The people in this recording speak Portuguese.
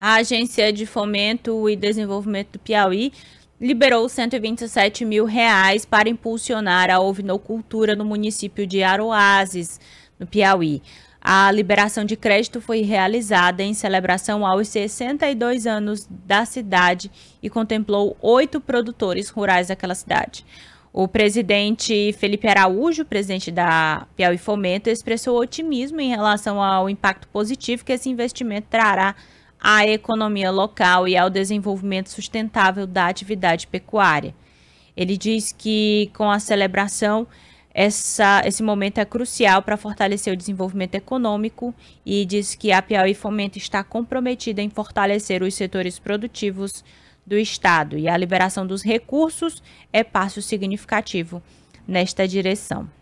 A Agência de Fomento e Desenvolvimento do Piauí liberou 127 mil reais para impulsionar a ovinocultura no município de Aroazes, no Piauí. A liberação de crédito foi realizada em celebração aos 62 anos da cidade e contemplou oito produtores rurais daquela cidade. O presidente Felipe Araújo, presidente da Piauí Fomento, expressou otimismo em relação ao impacto positivo que esse investimento trará à economia local e ao desenvolvimento sustentável da atividade pecuária. Ele diz que com a celebração essa, esse momento é crucial para fortalecer o desenvolvimento econômico e diz que a Piauí Fomento está comprometida em fortalecer os setores produtivos do Estado e a liberação dos recursos é passo significativo nesta direção.